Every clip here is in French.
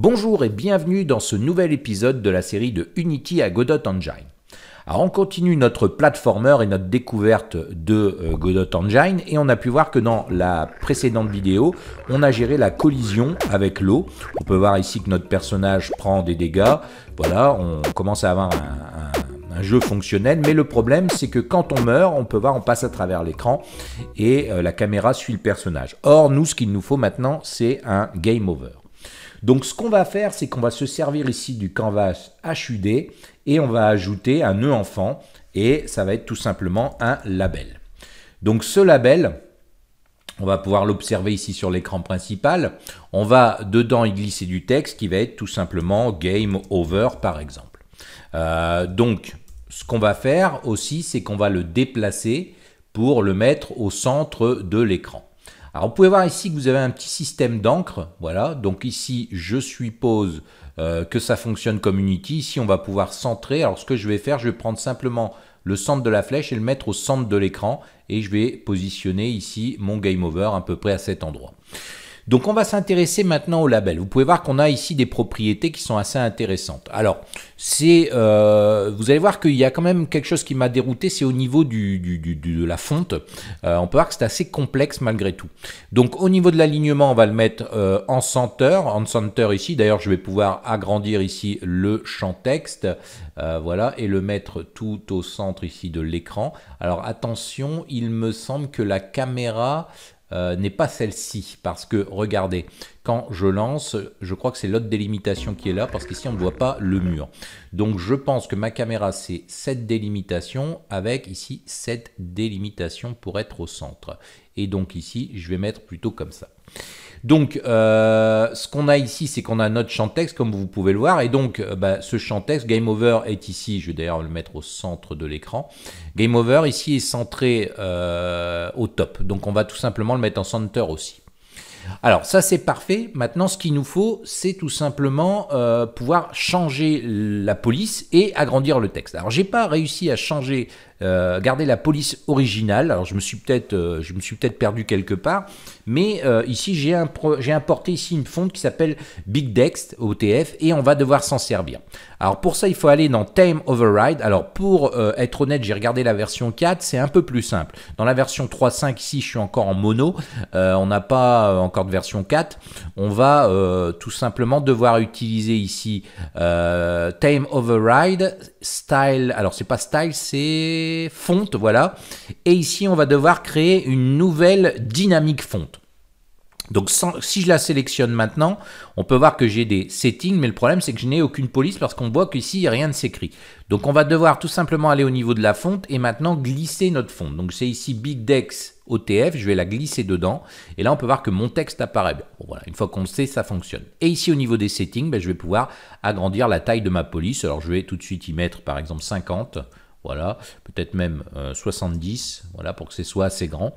Bonjour et bienvenue dans ce nouvel épisode de la série de Unity à Godot Engine. Alors on continue notre platformer et notre découverte de euh, Godot Engine et on a pu voir que dans la précédente vidéo, on a géré la collision avec l'eau. On peut voir ici que notre personnage prend des dégâts. Voilà, on commence à avoir un, jeu fonctionnel, mais le problème c'est que quand on meurt, on peut voir, on passe à travers l'écran et euh, la caméra suit le personnage. Or, nous, ce qu'il nous faut maintenant, c'est un game over. Donc ce qu'on va faire, c'est qu'on va se servir ici du canvas HUD et on va ajouter un nœud enfant et ça va être tout simplement un label. Donc ce label, on va pouvoir l'observer ici sur l'écran principal. On va dedans y glisser du texte qui va être tout simplement Game Over par exemple. Euh, donc ce qu'on va faire aussi, c'est qu'on va le déplacer pour le mettre au centre de l'écran. Alors vous pouvez voir ici que vous avez un petit système d'encre, voilà, donc ici je suppose euh, que ça fonctionne comme Unity, ici on va pouvoir centrer, alors ce que je vais faire, je vais prendre simplement le centre de la flèche et le mettre au centre de l'écran et je vais positionner ici mon game over à peu près à cet endroit. Donc on va s'intéresser maintenant au label. Vous pouvez voir qu'on a ici des propriétés qui sont assez intéressantes. Alors, c'est, euh, vous allez voir qu'il y a quand même quelque chose qui m'a dérouté, c'est au niveau du, de la fonte. Euh, on peut voir que c'est assez complexe malgré tout. Donc au niveau de l'alignement, on va le mettre euh, en center. en center ici. D'ailleurs, je vais pouvoir agrandir ici le champ texte, voilà, et le mettre tout au centre ici de l'écran. Alors attention, il me semble que la caméra euh, n'est pas celle-ci. Parce que, regardez, quand je lance, je crois que c'est l'autre délimitation qui est là, parce qu'ici, on ne voit pas le mur. Donc, je pense que ma caméra, c'est cette délimitation, avec ici, cette délimitation pour être au centre. Et donc ici, je vais mettre plutôt comme ça. Donc, euh, ce qu'on a ici, c'est qu'on a notre champ texte, comme vous pouvez le voir. Et donc, euh, bah, ce champ texte, Game Over, est ici. Je vais d'ailleurs le mettre au centre de l'écran. Game Over, ici, est centré euh, au top. Donc, on va tout simplement le mettre en center aussi. Alors ça c'est parfait. Maintenant ce qu'il nous faut c'est tout simplement pouvoir changer la police et agrandir le texte. Alors n'ai pas réussi à changer euh, garder la police originale. Alors je me suis peut-être euh, je me suis peut-être perdu quelque part, mais euh, ici j'ai j'ai importé ici une fonte qui s'appelle Big Dext OTF et on va devoir s'en servir. Alors pour ça il faut aller dans Time Override. Alors pour être honnête, j'ai regardé la version 4, c'est un peu plus simple. Dans la version 3.5 ici, je suis encore en mono, on n'a pas encore de version 4. On va tout simplement devoir utiliser ici Time Override Style. Alors c'est pas style, c'est fonte, voilà. Et ici, on va devoir créer une nouvelle dynamique fonte. Donc si je la sélectionne maintenant, on peut voir que j'ai des settings, mais le problème c'est que je n'ai aucune police parce qu'on voit qu'ici rien ne s'écrit. Donc on va devoir tout simplement aller au niveau de la fonte et maintenant glisser notre fonte. Donc c'est ici Big Dex OTF, je vais la glisser dedans et là on peut voir que mon texte apparaît. voilà, une fois qu'on sait, ça fonctionne. Et ici au niveau des settings, ben, je vais pouvoir agrandir la taille de ma police. Alors je vais tout de suite y mettre par exemple 50 voilà, peut-être même 70, euh, voilà, pour que ce soit assez grand.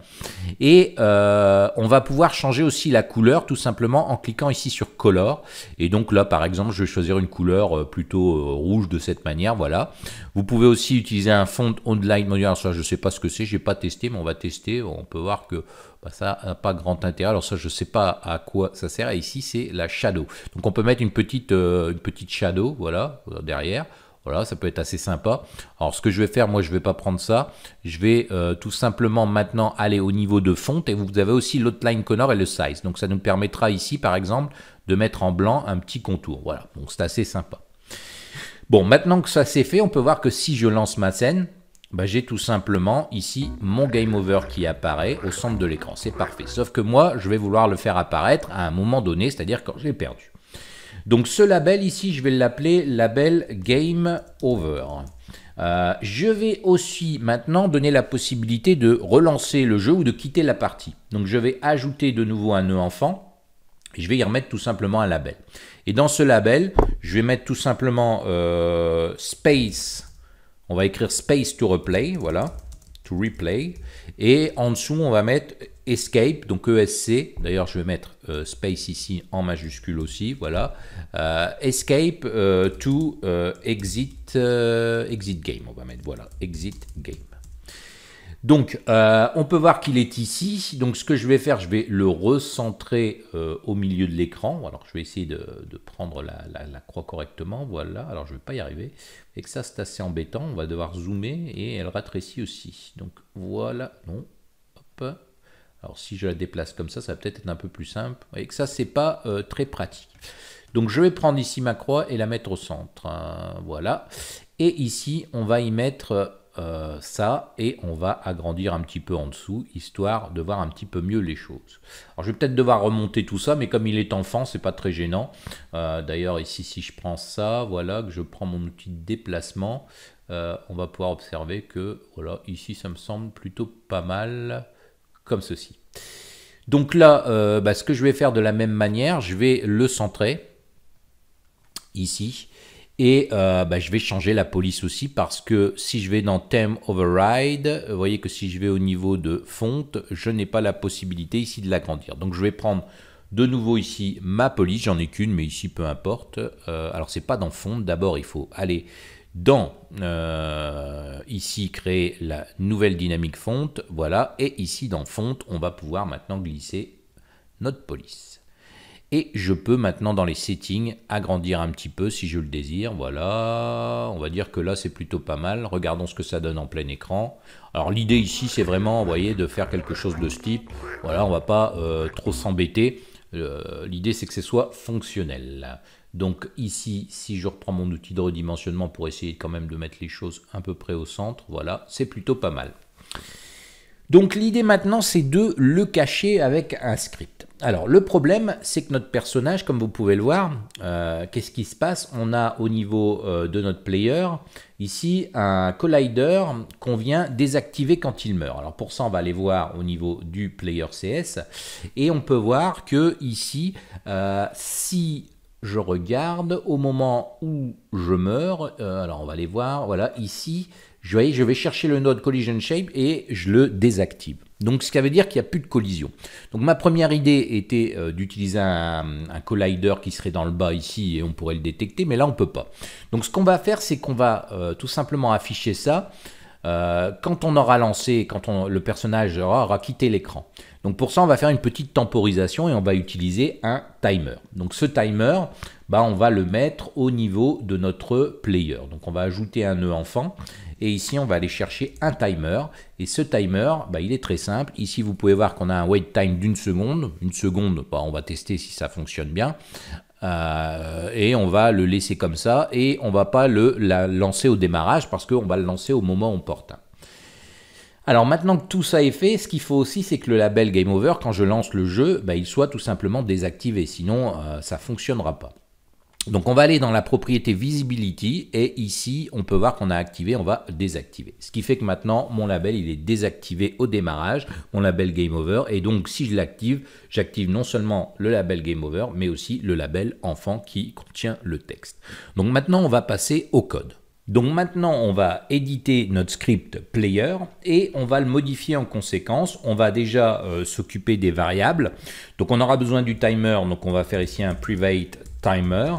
Et euh, on va pouvoir changer aussi la couleur tout simplement en cliquant ici sur Color. Et donc là, par exemple, je vais choisir une couleur euh, plutôt rouge de cette manière, voilà. Vous pouvez aussi utiliser un fond online Alors Ça, je ne sais pas ce que c'est, je n'ai pas testé, mais on va tester. On peut voir que bah, ça n'a pas grand intérêt. Alors ça, je ne sais pas à quoi ça sert. Et ici, c'est la shadow. Donc on peut mettre une petite, une petite shadow, voilà, derrière. Voilà, ça peut être assez sympa. Alors ce que je vais faire, moi je ne vais pas prendre ça. Je vais euh, tout simplement maintenant aller au niveau de fonte et vous avez aussi l'outline color et le size. Donc ça nous permettra ici par exemple de mettre en blanc un petit contour. Voilà, Bon, c'est assez sympa. Bon, maintenant que ça c'est fait, on peut voir que si je lance ma scène, bah, j'ai tout simplement ici mon game over qui apparaît au centre de l'écran. C'est parfait. Sauf que moi, je vais vouloir le faire apparaître à un moment donné, c'est-à-dire quand j'ai perdu. Donc ce label ici, je vais l'appeler label Game Over. Euh, je vais aussi maintenant donner la possibilité de relancer le jeu ou de quitter la partie. Donc je vais ajouter de nouveau un nœud enfant et je vais y remettre tout simplement un label. Et dans ce label, je vais mettre tout simplement euh, space. On va écrire space to replay, voilà, to replay. Et en dessous, on va mettre Escape, donc ESC, d'ailleurs je vais mettre euh, Space ici en majuscule aussi, voilà, euh, Escape euh, to exit, exit Game, on va mettre, voilà, Exit Game. Donc, on peut voir qu'il est ici, donc ce que je vais faire, je vais le recentrer au milieu de l'écran, alors je vais essayer de, prendre la, croix correctement, voilà, alors je ne vais pas y arriver, et que ça c'est assez embêtant, on va devoir zoomer, et elle rétrécit aussi, donc voilà, non, hop, alors si je la déplace comme ça, ça va peut-être être un peu plus simple. Vous voyez que ça, c'est pas euh, très pratique. Donc je vais prendre ici ma croix et la mettre au centre. Hein. voilà. Et ici, on va y mettre euh, ça et on va agrandir un petit peu en dessous, histoire de voir un petit peu mieux les choses. Alors je vais peut-être devoir remonter tout ça, mais comme il est enfant, c'est pas très gênant. Euh, d'ailleurs ici, si je prends ça, voilà, que je prends mon outil de déplacement, on va pouvoir observer que voilà, ici ça me semble plutôt pas mal ceci. Donc là, euh, bah, ce que je vais faire de la même manière, je vais le centrer ici. Et euh, bah, je vais changer la police aussi parce que si je vais dans Theme Override, voyez que si je vais au niveau de fonte, je n'ai pas la possibilité ici de l'agrandir. Donc je vais prendre de nouveau ici ma police, j'en ai qu'une mais ici peu importe. Euh, alors c'est pas dans fonte, d'abord il faut aller dans euh, ici créer la nouvelle dynamique fonte, voilà, et ici dans fonte, on va pouvoir maintenant glisser notre police. Et je peux maintenant dans les settings agrandir un petit peu si je le désire, voilà, on va dire que là c'est plutôt pas mal, regardons ce que ça donne en plein écran. Alors l'idée ici c'est vraiment, vous voyez, de faire quelque chose de ce type, voilà, on va pas euh, trop s'embêter, euh, l'idée c'est que ce soit fonctionnel. Donc ici, si je reprends mon outil de redimensionnement pour essayer quand même de mettre les choses à peu près au centre, voilà, c'est plutôt pas mal. Donc l'idée maintenant, c'est de le cacher avec un script. Alors le problème, c'est que notre personnage, comme vous pouvez le voir, euh, qu'est-ce qui se passe On a au niveau euh, de notre player, ici, un collider qu'on vient désactiver quand il meurt. Alors pour ça, on va aller voir au niveau du player CS, et on peut voir que ici, euh, si je regarde au moment où je meurs. Euh, alors on va aller voir. Voilà, ici, je, je vais chercher le node collision shape et je le désactive. Donc ce qui veut dire qu'il n'y a plus de collision. Donc ma première idée était euh, d'utiliser un, collider qui serait dans le bas ici et on pourrait le détecter, mais là on ne peut pas. Donc ce qu'on va faire, c'est qu'on va euh, tout simplement afficher ça. Euh, quand on aura lancé, quand on, le personnage aura, quitté l'écran. Donc pour ça, on va faire une petite temporisation et on va utiliser un timer. Donc ce timer, bah, on va le mettre au niveau de notre player. Donc on va ajouter un nœud enfant et ici on va aller chercher un timer et ce timer bah, il est très simple ici vous pouvez voir qu'on a un wait time d'une seconde une seconde bah, on va tester si ça fonctionne bien euh, et on va le laisser comme ça et on va pas le la lancer au démarrage parce qu'on va le lancer au moment on porte. Alors maintenant que tout ça est fait, ce qu'il faut aussi c'est que le label Game Over, quand je lance le jeu, bah, il soit tout simplement désactivé, sinon ça euh, ça fonctionnera pas. Donc on va aller dans la propriété Visibility et ici on peut voir qu'on a activé, on va désactiver. Ce qui fait que maintenant mon label il est désactivé au démarrage, mon label Game Over et donc si je l'active, j'active non seulement le label Game Over mais aussi le label Enfant qui contient le texte. Donc maintenant on va passer au code. Donc maintenant, on va éditer notre script player et on va le modifier en conséquence. On va déjà euh, s'occuper des variables. Donc on aura besoin du timer, donc on va faire ici un private timer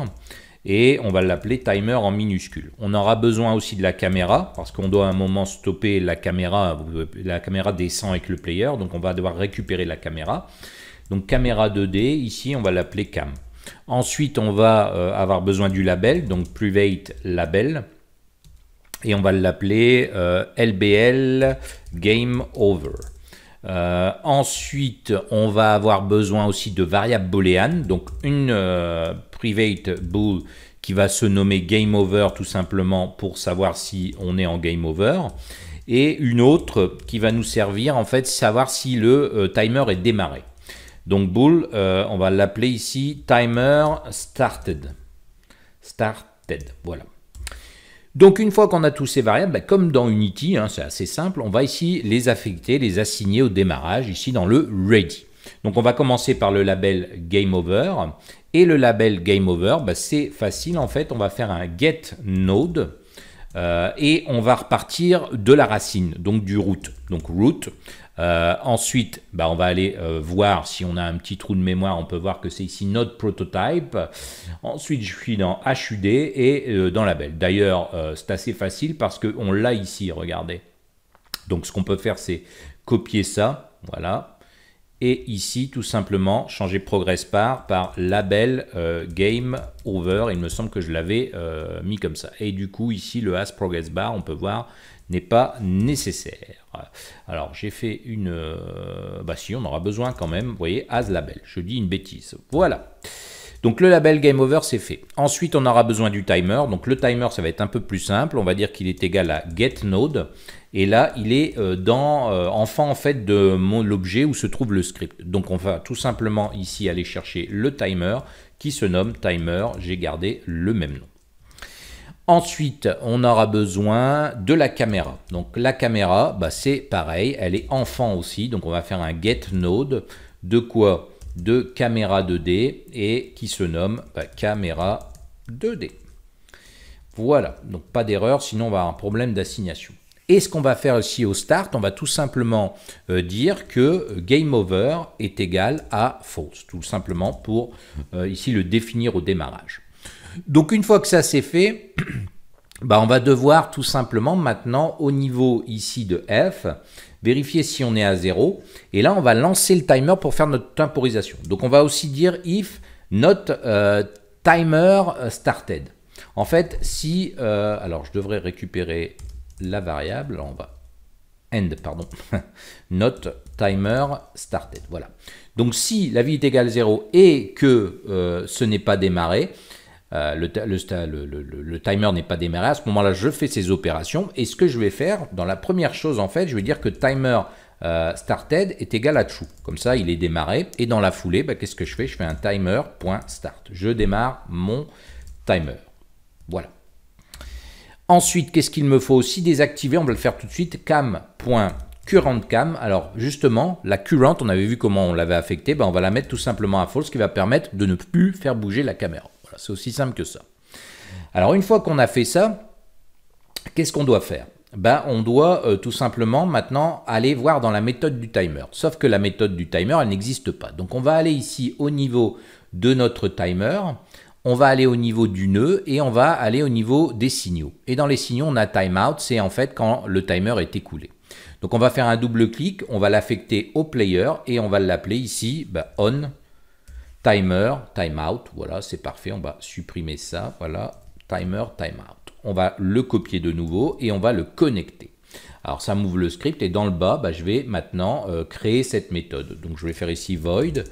et on va l'appeler timer en minuscule. On aura besoin aussi de la caméra parce qu'on doit à un moment stopper la caméra, la caméra descend avec le player, donc on va devoir récupérer la caméra. Donc caméra 2D, ici on va l'appeler cam. Ensuite on va euh, avoir besoin du label, donc private label, et on va l'appeler LBL euh, game over. Euh, ensuite, on va avoir besoin aussi de variables booléennes, donc une euh, private bool qui va se nommer game over tout simplement pour savoir si on est en game over et une autre qui va nous servir en fait savoir si le euh, timer est démarré. Donc bool, on va l'appeler ici timer started. Started, voilà. Donc une fois qu'on a tous ces variables, bah, comme dans Unity, hein, c'est assez simple, on va ici les affecter, les assigner au démarrage, ici dans le Ready. Donc on va commencer par le label Game Over. Et le label Game Over, bah, c'est facile en fait, on va faire un get node. Euh, et on va repartir de la racine, donc du root. Donc root, euh, ensuite, bah, on va aller euh, voir si on a un petit trou de mémoire. On peut voir que c'est ici notre Prototype. Ensuite, je suis dans HUD et euh, dans Label. D'ailleurs, c'est assez facile parce qu'on l'a ici, regardez. Donc, ce qu'on peut faire, c'est copier ça. Voilà. Et ici, tout simplement, changer Progress Bar par Label Game Over. Il me semble que je l'avais mis comme ça. Et du coup, ici, le As Progress Bar, on peut voir n'est pas nécessaire. Alors j'ai fait une... Euh, bah si, on aura besoin quand même, vous voyez, as label. Je dis une bêtise. Voilà. Donc le label game over, c'est fait. Ensuite, on aura besoin du timer. Donc le timer, ça va être un peu plus simple. On va dire qu'il est égal à get node. Et là, il est euh, dans Enfin, euh, enfant en fait de mon l'objet où se trouve le script. Donc on va tout simplement ici aller chercher le timer qui se nomme timer. J'ai gardé le même nom. Ensuite, on aura besoin de la caméra. Donc la caméra, bah, c'est pareil, elle est enfant aussi. Donc on va faire un get node de quoi De caméra 2D et qui se nomme bah, caméra 2D. Voilà, donc pas d'erreur, sinon on va avoir un problème d'assignation. Et ce qu'on va faire ici au start, on va tout simplement euh, dire que gameOver est égal à false, tout simplement pour euh, ici le définir au démarrage. Donc une fois que ça c'est fait, bah on va devoir tout simplement maintenant au niveau ici de F, vérifier si on est à 0. Et là, on va lancer le timer pour faire notre temporisation. Donc on va aussi dire if not euh, timer euh, started. En fait, si... Euh, alors je devrais récupérer la variable. on va... End, pardon. not timer started. Voilà. Donc si la vie est égale à 0 et que ce n'est pas démarré, euh, le, timer n'est pas démarré. À ce moment-là, je fais ces opérations. Et ce que je vais faire, dans la première chose, en fait, je vais dire que timer euh, started est égal à true. Comme ça, il est démarré. Et dans la foulée, bah, qu'est-ce que je fais Je fais un timer.start. Je démarre mon timer. Voilà. Ensuite, qu'est-ce qu'il me faut aussi désactiver On va le faire tout de suite. cam.currentCam, cam. Alors, justement, la current, on avait vu comment on l'avait affectée. Bah, on va la mettre tout simplement à false, ce qui va permettre de ne plus faire bouger la caméra c'est aussi simple que ça. Alors une fois qu'on a fait ça, qu'est-ce qu'on doit faire ben, on doit euh, tout simplement maintenant aller voir dans la méthode du timer. Sauf que la méthode du timer, elle n'existe pas. Donc on va aller ici au niveau de notre timer, on va aller au niveau du nœud et on va aller au niveau des signaux. Et dans les signaux, on a timeout, c'est en fait quand le timer est écoulé. Donc on va faire un double clic, on va l'affecter au player et on va l'appeler ici ben, on Timer, timeout, voilà, c'est parfait, on va supprimer ça, voilà, timer, timeout. On va le copier de nouveau et on va le connecter. Alors ça m'ouvre le script et dans le bas, bah, je vais maintenant euh, créer cette méthode. Donc je vais faire ici void,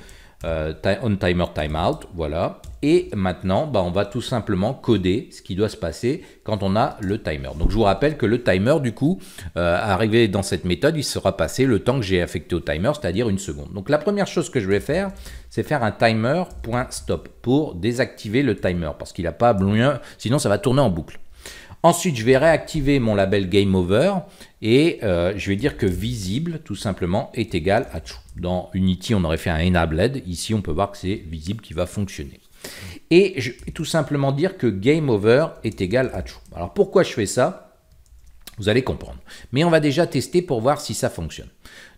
OnTimerTimeout euh, », on timer, timeout, voilà, et maintenant, bah, on va tout simplement coder ce qui doit se passer quand on a le timer. Donc je vous rappelle que le timer, du coup, arrivé euh, dans cette méthode, il sera passé le temps que j'ai affecté au timer, c'est-à-dire une seconde. Donc la première chose que je vais faire, c'est faire un timer.stop pour désactiver le timer, parce qu'il n'a pas besoin, sinon ça va tourner en boucle. Ensuite, je vais réactiver mon label Game Over et euh, je vais dire que visible, tout simplement, est égal à true. Dans Unity, on aurait fait un enabled. Ici, on peut voir que c'est visible qui va fonctionner. Et je vais tout simplement dire que game over est égal à true. Alors pourquoi je fais ça Vous allez comprendre. Mais on va déjà tester pour voir si ça fonctionne.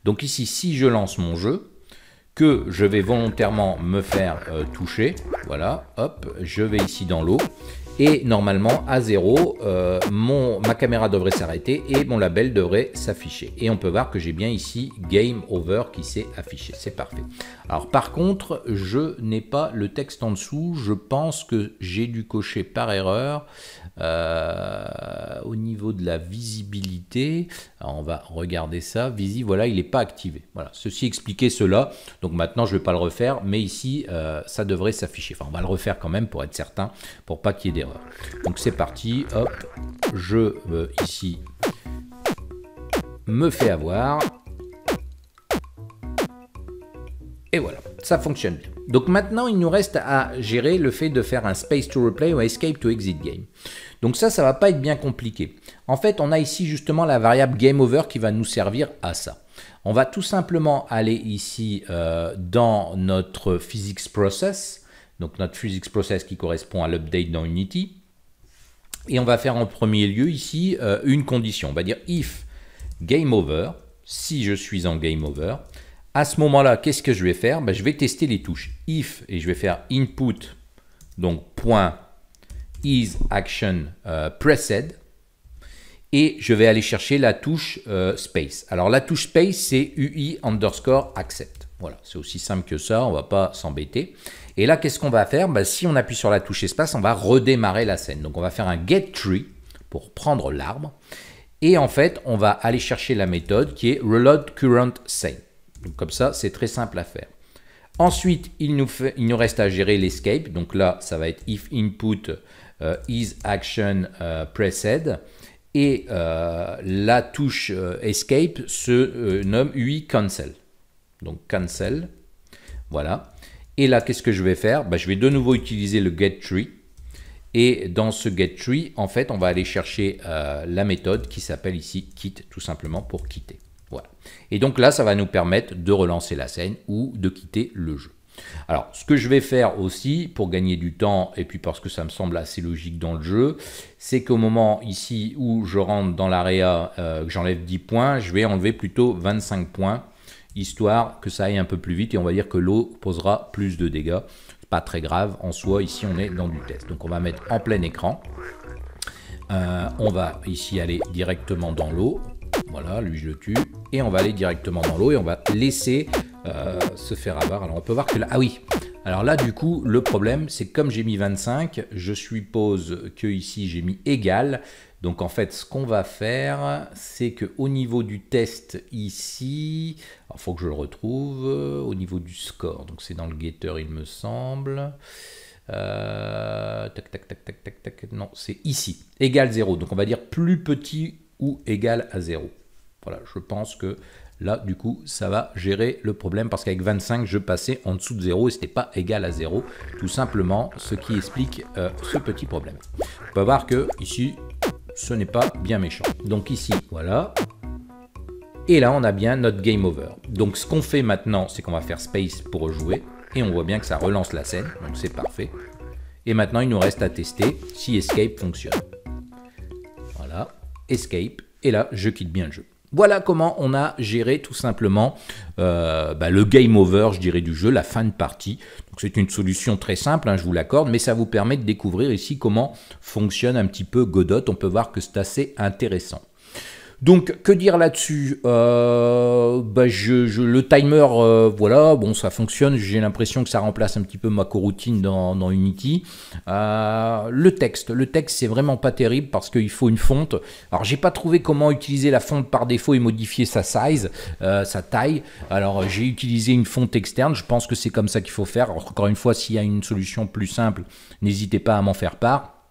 Donc ici, si je lance mon jeu, que je vais volontairement me faire euh, toucher, voilà, hop, je vais ici dans l'eau, et normalement, à zéro, euh, mon, ma caméra devrait s'arrêter et mon label devrait s'afficher. Et on peut voir que j'ai bien ici Game Over qui s'est affiché. C'est parfait. Alors par contre, je n'ai pas le texte en dessous. Je pense que j'ai dû cocher par erreur euh, au niveau de la visibilité. on va regarder ça. Visi, voilà, il n'est pas activé. Voilà, ceci expliquait cela. Donc maintenant, je ne vais pas le refaire. Mais ici, euh, ça devrait s'afficher. Enfin, on va le refaire quand même pour être certain, pour pas qu'il y ait des donc c'est parti, hop, je euh, ici me fais avoir. Et voilà, ça fonctionne Donc maintenant, il nous reste à gérer le fait de faire un space to replay ou escape to exit game. Donc ça, ça va pas être bien compliqué. En fait, on a ici justement la variable game over qui va nous servir à ça. On va tout simplement aller ici euh, dans notre physics process donc notre physics process qui correspond à l'update dans Unity. Et on va faire en premier lieu ici euh, une condition. On va dire if game over, si je suis en game over, à ce moment-là, qu'est-ce que je vais faire ben, Je vais tester les touches if et je vais faire input, donc point is action euh, et je vais aller chercher la touche euh, space. Alors la touche space, c'est UI underscore accept. Voilà, c'est aussi simple que ça, on va pas s'embêter. Et là, qu'est-ce qu'on va faire bah, Si on appuie sur la touche espace, on va redémarrer la scène. Donc on va faire un get tree pour prendre l'arbre. Et en fait, on va aller chercher la méthode qui est reload current scene. comme ça, c'est très simple à faire. Ensuite, il nous, il nous reste à gérer l'escape. Donc là, ça va être if input euh, is action euh, Et euh, la touche escape se nomme UI cancel donc cancel. Voilà. Et là, qu'est-ce que je vais faire bah, Je vais de nouveau utiliser le Get Tree. Et dans ce Get Tree, en fait, on va aller chercher euh, la méthode qui s'appelle ici Quit, tout simplement pour quitter. Voilà. Et donc là, ça va nous permettre de relancer la scène ou de quitter le jeu. Alors, ce que je vais faire aussi, pour gagner du temps, et puis parce que ça me semble assez logique dans le jeu, c'est qu'au moment ici où je rentre dans l'area, euh, que j'enlève 10 points, je vais enlever plutôt 25 points histoire que ça aille un peu plus vite et on va dire que l'eau posera plus de dégâts. Pas très grave en soi, ici on est dans du test. Donc on va mettre en plein écran. Euh, on va ici aller directement dans l'eau. Voilà, lui je le tue. Et on va aller directement dans l'eau et on va laisser euh, se faire avoir. Alors on peut voir que là... Ah oui alors là, du coup, le problème, c'est comme j'ai mis 25, je suppose que ici j'ai mis égal, donc en fait, ce qu'on va faire, c'est qu'au niveau du test ici, il faut que je le retrouve, euh, au niveau du score, donc c'est dans le getter il me semble. Euh, tac, tac, tac, tac, tac, tac, non, c'est ici, égal 0. Donc on va dire plus petit ou égal à 0. Voilà, je pense que là, du coup, ça va gérer le problème parce qu'avec 25, je passais en dessous de 0 et n'était pas égal à 0, tout simplement, ce qui explique euh, ce petit problème. On peut voir que ici, ce n'est pas bien méchant. Donc ici, voilà. Et là, on a bien notre game over. Donc ce qu'on fait maintenant, c'est qu'on va faire space pour rejouer. Et on voit bien que ça relance la scène, donc c'est parfait. Et maintenant, il nous reste à tester si escape fonctionne. Voilà, escape. Et là, je quitte bien le jeu. Voilà comment on a géré tout simplement euh, bah, le game over, je dirais, du jeu, la fin de partie. c'est une solution très simple, hein, je vous l'accorde, mais ça vous permet de découvrir ici comment fonctionne un petit peu Godot. On peut voir que c'est assez intéressant. Donc, que dire là-dessus euh, bah, je, Le timer, euh, voilà, bon, ça fonctionne. J'ai l'impression que ça remplace un petit peu ma coroutine dans, Unity. Euh, le texte, le texte, c'est vraiment pas terrible parce qu'il faut une fonte. Alors, j'ai pas trouvé comment utiliser la fonte par défaut et modifier sa size, sa taille. Alors, j'ai utilisé une fonte externe. Je pense que c'est comme ça qu'il faut faire. encore une fois, s'il y a une solution plus simple, n'hésitez pas à m'en faire part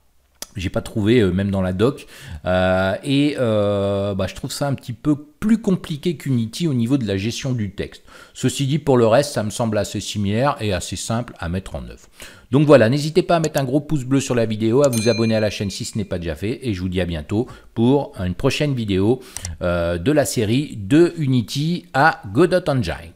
j'ai pas trouvé euh, même dans la doc euh, et euh, bah, je trouve ça un petit peu plus compliqué qu'Unity au niveau de la gestion du texte. Ceci dit, pour le reste, ça me semble assez similaire et assez simple à mettre en œuvre. Donc voilà, n'hésitez pas à mettre un gros pouce bleu sur la vidéo, à vous abonner à la chaîne si ce n'est pas déjà fait, et je vous dis à bientôt pour une prochaine vidéo de la série de Unity à Godot Engine.